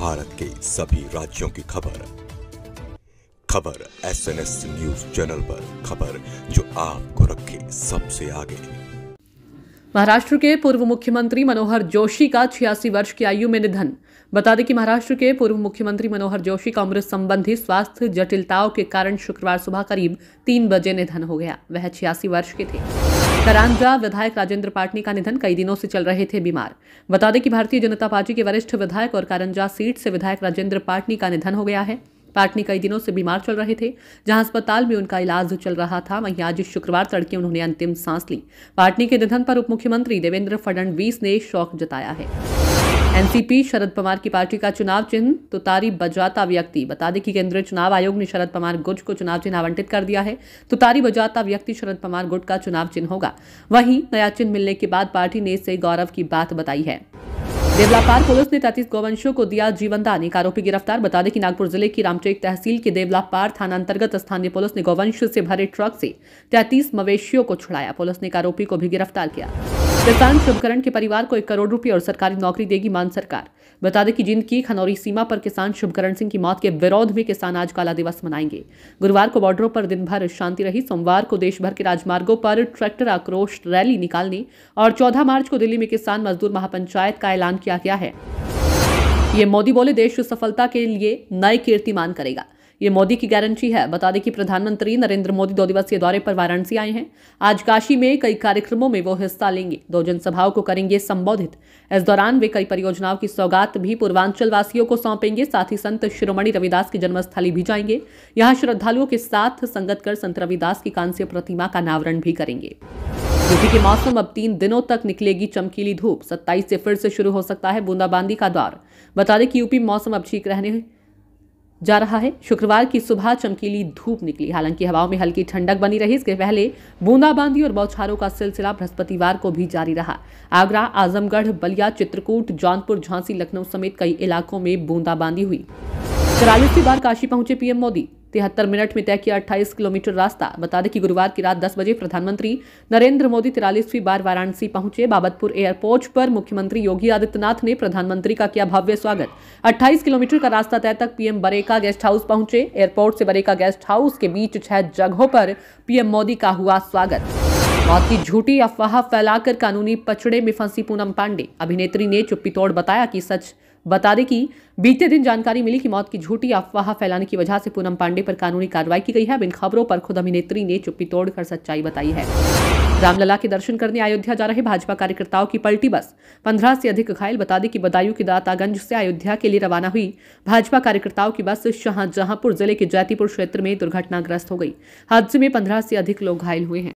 भारत के सभी राज्यों की खबर खबर S N S news channel पर खबर जो आपको रखे सबसे आगे महाराष्ट्र के पूर्व मुख्यमंत्री मनोहर जोशी का छियासी वर्ष की आयु में निधन बता दें कि महाराष्ट्र के पूर्व मुख्यमंत्री मनोहर जोशी का अमृत संबंधी स्वास्थ्य जटिलताओं के कारण शुक्रवार सुबह करीब तीन बजे निधन हो गया वह छियासी वर्ष के थे करांजा विधायक राजेंद्र पाटनी का निधन कई दिनों से चल रहे थे बीमार बता दें कि भारतीय जनता पार्टी के वरिष्ठ विधायक और कारंजा सीट से विधायक राजेंद्र पाटनी का निधन हो गया है पाटनी कई दिनों से बीमार चल रहे थे जहां अस्पताल में उनका इलाज चल रहा था वहीं आज शुक्रवार तड़के उन्होंने अंतिम सांस ली पाटनी के निधन पर उपमुख्यमंत्री देवेंद्र फडणवीस ने शोक जताया है एनसीपी शरद पवार की पार्टी का चुनाव चिन्ह तुतारी तो बजाता व्यक्ति बता दें कि केंद्रीय चुनाव आयोग ने शरद पवार गुट को चुनाव चिन्ह आवंटित कर दिया है तुतारी तो बजाता व्यक्ति शरद पवार गुट का चुनाव चिन्ह होगा वहीं नया चिन्ह मिलने के बाद पार्टी ने इससे गौरव की बात बताई है देवलापार पुलिस ने तैतीस गोवंशों को दिया जीवनदान एक आरोपी गिरफ्तार बता दें कि नागपुर जिले की रामटेक तहसील के देवलापार थाना अंतर्गत स्थानीय पुलिस ने गोवंश से भरे ट्रक से तैतीस मवेशियों को छुड़ाया पुलिस ने एक आरोपी को भी गिरफ्तार किया किसान शुभकरण के परिवार को एक करोड़ रुपए और सरकारी नौकरी देगी मान सरकार बता दें कि जिंद की खनौरी सीमा पर किसान शुभकरण सिंह की मौत के विरोध में किसान आज काला दिवस मनाएंगे गुरुवार को बॉर्डरों पर दिन भर शांति रही सोमवार को देश भर के राजमार्गों पर ट्रैक्टर आक्रोश रैली निकालने और चौदह मार्च को दिल्ली में किसान मजदूर महापंचायत का ऐलान किया गया है ये मोदी बोले देश सफलता के लिए नए कीर्तिमान करेगा ये मोदी की गारंटी है बता दें कि प्रधानमंत्री नरेंद्र मोदी दो दिवसीय दौरे पर वाराणसी आए हैं आज काशी में कई कार्यक्रमों में वो हिस्सा लेंगे दो जनसभाओं को करेंगे संबोधित इस दौरान वे कई परियोजनाओं की सौगात भी पूर्वांचल वासियों को सौंपेंगे साथ ही संत शिरोमणि रविदास की जन्मस्थली भी जाएंगे यहाँ श्रद्धालुओं के साथ संगत कर संत रविदास की कांस्य प्रतिमा का अनावरण भी करेंगे यूपी के मौसम अब तीन दिनों तक निकलेगी चमकीली धूप 27 से फिर से शुरू हो सकता है बूंदाबांदी का दौर बता दें कि यूपी मौसम अब ठीक रहने जा रहा है शुक्रवार की सुबह चमकीली धूप निकली हालांकि हवाओं में हल्की ठंडक बनी रही इसके पहले बूंदाबांदी और बौछारों का सिलसिला बृहस्पतिवार को भी जारी रहा आगरा आजमगढ़ बलिया चित्रकूट जौनपुर झांसी लखनऊ समेत कई इलाकों में बूंदाबांदी हुई कराली बार काशी पहुंचे पीएम मोदी तिहत्तर मिनट में तय किया अट्ठाईस किलोमीटर रास्ता बता दें कि गुरुवार की रात 10 बजे प्रधानमंत्री नरेंद्र मोदी तिरालीसवीं बार वाराणसी पहुंचे बाबतपुर एयरपोर्ट पर मुख्यमंत्री योगी आदित्यनाथ ने प्रधानमंत्री का किया भव्य स्वागत 28 किलोमीटर का रास्ता तय तक पीएम बरेका गेस्ट हाउस पहुंचे एयरपोर्ट से बरेका गेस्ट हाउस के बीच छह जगहों पर पीएम मोदी का हुआ स्वागत मौत की झूठी अफवाह फैलाकर कानूनी पचड़े में फंसी पूनम पांडे अभिनेत्री ने चुप्पी तोड़ बताया कि सच बता दें कि बीते दिन जानकारी मिली कि मौत की झूठी अफवाह फैलाने की वजह से पूनम पांडे पर कानूनी कार्रवाई की गई है अब इन खबरों पर खुद अभिनेत्री ने चुप्पी तोड़कर सच्चाई बताई है रामलला के दर्शन करने अयोध्या जा रहे भाजपा कार्यकर्ताओं की पलटी बस पंद्रह से अधिक घायल बता दें कि बदायूं के दातागंज से अयोध्या के लिए रवाना हुई भाजपा कार्यकर्ताओं की बस शाहजहांपुर जिले के जैतीपुर क्षेत्र में दुर्घटनाग्रस्त हो गई हादसे में पंद्रह से अधिक लोग घायल हुए हैं